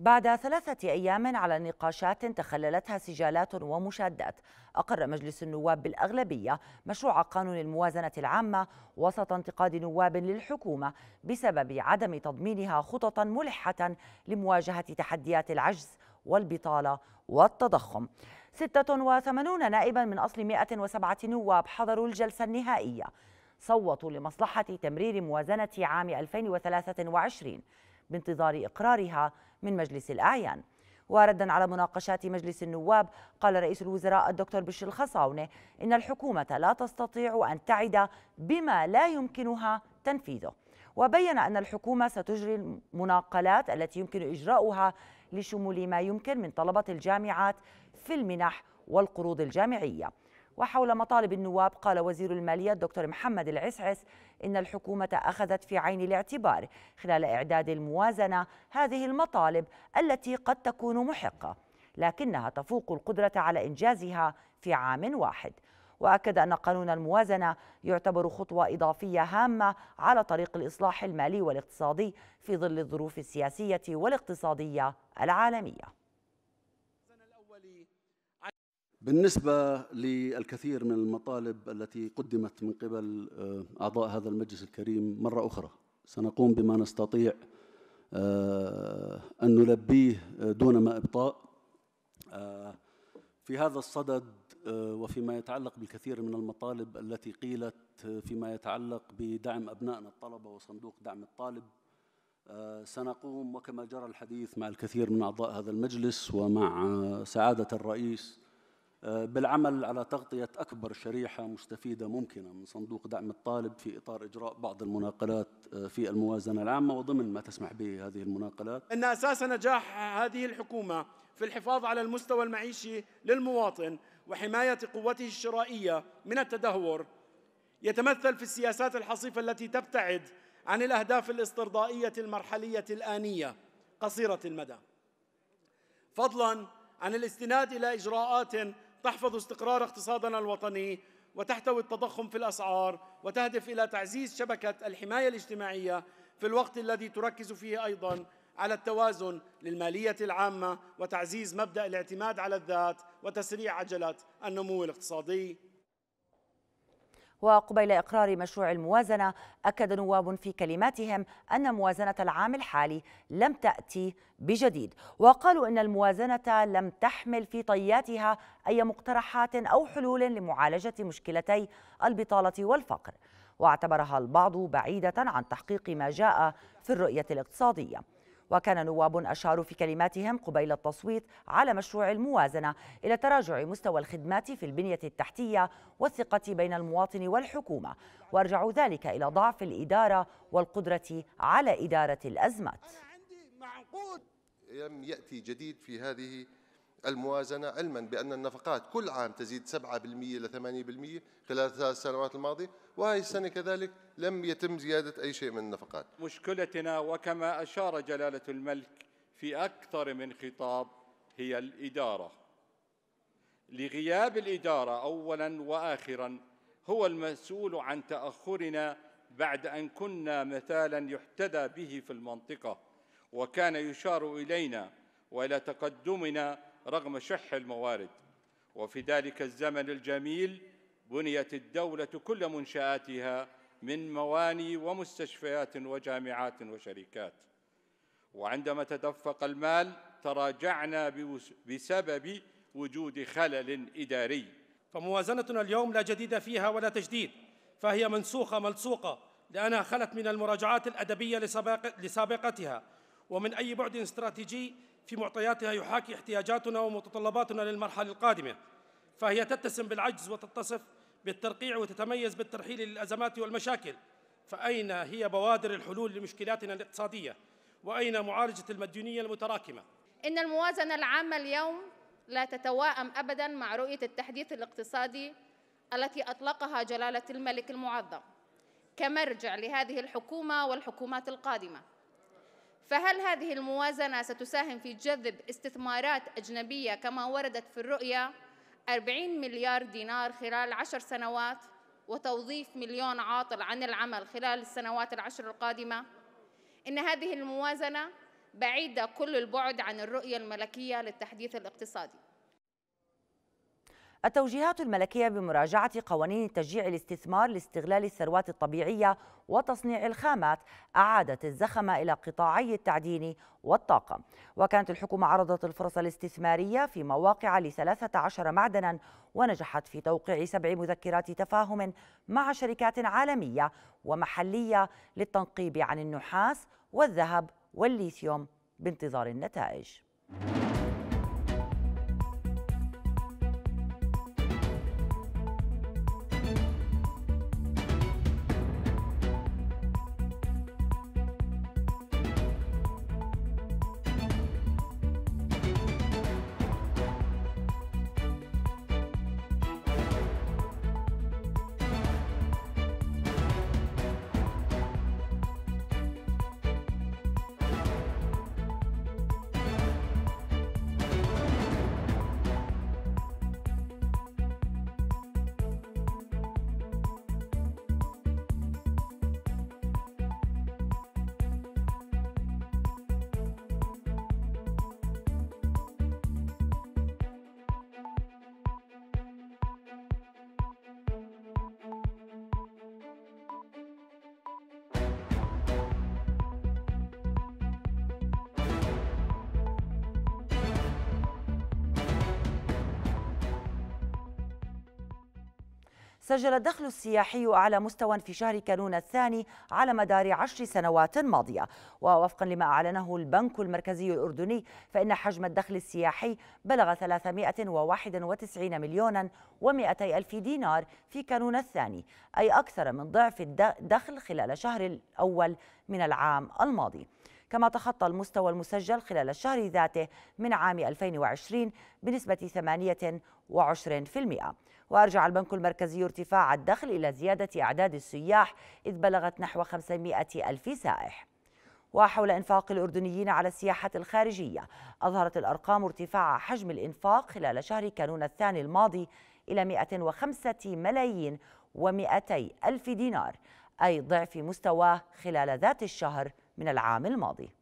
بعد ثلاثة أيام على نقاشات تخللتها سجالات ومشادات أقر مجلس النواب بالأغلبية مشروع قانون الموازنة العامة وسط انتقاد نواب للحكومة بسبب عدم تضمينها خططا ملحة لمواجهة تحديات العجز والبطالة والتضخم 86 نائبا من أصل 107 نواب حضروا الجلسة النهائية صوتوا لمصلحة تمرير موازنة عام 2023 بانتظار إقرارها من مجلس الأعيان وردا على مناقشات مجلس النواب قال رئيس الوزراء الدكتور بشر الخصاونة إن الحكومة لا تستطيع أن تعد بما لا يمكنها تنفيذه وبين أن الحكومة ستجري المناقلات التي يمكن إجراؤها لشمول ما يمكن من طلبة الجامعات في المنح والقروض الجامعية وحول مطالب النواب قال وزير المالية الدكتور محمد العسعس إن الحكومة أخذت في عين الاعتبار خلال إعداد الموازنة هذه المطالب التي قد تكون محقة لكنها تفوق القدرة على إنجازها في عام واحد وأكد أن قانون الموازنة يعتبر خطوة إضافية هامة على طريق الإصلاح المالي والاقتصادي في ظل الظروف السياسية والاقتصادية العالمية بالنسبة للكثير من المطالب التي قدمت من قبل آه، أعضاء هذا المجلس الكريم مرة أخرى سنقوم بما نستطيع آه، أن نلبيه آه، دون ما إبطاء في هذا الصدد وفيما يتعلق بالكثير من المطالب التي قيلت فيما يتعلق بدعم أبنائنا الطلبة وصندوق دعم الطالب سنقوم وكما جرى الحديث مع الكثير من أعضاء هذا المجلس ومع سعادة الرئيس آه، بالعمل على تغطية أكبر شريحة مستفيدة ممكنة من صندوق دعم الطالب في إطار إجراء بعض المناقلات آه، في الموازنة العامة وضمن ما تسمح به هذه المناقلات أن أساس نجاح هذه الحكومة في الحفاظ على المستوى المعيشي للمواطن وحماية قوته الشرائية من التدهور يتمثل في السياسات الحصيفة التي تبتعد عن الأهداف الاسترضائية المرحلية الآنية قصيرة المدى فضلاً عن الاستناد إلى إجراءات تحفظ استقرار اقتصادنا الوطني وتحتوي التضخم في الأسعار وتهدف إلى تعزيز شبكة الحماية الاجتماعية في الوقت الذي تركز فيه أيضاً على التوازن للمالية العامة وتعزيز مبدأ الاعتماد على الذات وتسريع عجلة النمو الاقتصادي وقبيل إقرار مشروع الموازنة أكد نواب في كلماتهم أن موازنة العام الحالي لم تأتي بجديد وقالوا إن الموازنة لم تحمل في طياتها أي مقترحات أو حلول لمعالجة مشكلتي البطالة والفقر واعتبرها البعض بعيدة عن تحقيق ما جاء في الرؤية الاقتصادية وكان نواب أشاروا في كلماتهم قبيل التصويت على مشروع الموازنة إلى تراجع مستوى الخدمات في البنية التحتية والثقة بين المواطن والحكومة وارجعوا ذلك إلى ضعف الإدارة والقدرة على إدارة الأزمات لم يأتي جديد في هذه الموازنة علما بأن النفقات كل عام تزيد 7% إلى 8% خلال ثلاث سنوات الماضية وهذه السنة كذلك لم يتم زيادة أي شيء من النفقات مشكلتنا وكما أشار جلالة الملك في أكثر من خطاب هي الإدارة لغياب الإدارة أولا وآخرا هو المسؤول عن تأخرنا بعد أن كنا مثالا يحتذى به في المنطقة وكان يشار إلينا وإلى تقدمنا رغم شح الموارد وفي ذلك الزمن الجميل بنيت الدولة كل منشآتها من مواني ومستشفيات وجامعات وشركات وعندما تدفق المال تراجعنا بسبب وجود خلل إداري فموازنتنا اليوم لا جديد فيها ولا تجديد فهي منسوخة ملصوقة لأنها خلت من المراجعات الأدبية لسابقتها ومن أي بعد استراتيجي في معطياتها يحاكي احتياجاتنا ومتطلباتنا للمرحلة القادمة فهي تتسم بالعجز وتتصف بالترقيع وتتميز بالترحيل للأزمات والمشاكل فأين هي بوادر الحلول لمشكلاتنا الاقتصادية وأين معالجة المديونية المتراكمة إن الموازنة العامة اليوم لا تتواءم أبداً مع رؤية التحديث الاقتصادي التي أطلقها جلالة الملك المعظم كمرجع لهذه الحكومة والحكومات القادمة فهل هذه الموازنة ستساهم في جذب استثمارات أجنبية كما وردت في الرؤية 40 مليار دينار خلال عشر سنوات وتوظيف مليون عاطل عن العمل خلال السنوات العشر القادمة؟ إن هذه الموازنة بعيدة كل البعد عن الرؤية الملكية للتحديث الاقتصادي التوجيهات الملكية بمراجعة قوانين تشجيع الاستثمار لاستغلال الثروات الطبيعية وتصنيع الخامات أعادت الزخم إلى قطاعي التعدين والطاقة وكانت الحكومة عرضت الفرص الاستثمارية في مواقع لثلاثة عشر معدنا ونجحت في توقيع سبع مذكرات تفاهم مع شركات عالمية ومحلية للتنقيب عن النحاس والذهب والليثيوم بانتظار النتائج سجل الدخل السياحي أعلى مستوى في شهر كانون الثاني على مدار عشر سنوات ماضية ووفقا لما أعلنه البنك المركزي الأردني فإن حجم الدخل السياحي بلغ 391 مليونا و200 ألف دينار في كانون الثاني أي أكثر من ضعف الدخل خلال شهر الأول من العام الماضي كما تخطى المستوى المسجل خلال الشهر ذاته من عام 2020 بنسبة 28%. وأرجع البنك المركزي ارتفاع الدخل إلى زيادة أعداد السياح إذ بلغت نحو 500 ألف سائح وحول إنفاق الأردنيين على السياحة الخارجية أظهرت الأرقام ارتفاع حجم الإنفاق خلال شهر كانون الثاني الماضي إلى 105 ملايين و200 ألف دينار أي ضعف مستواه خلال ذات الشهر من العام الماضي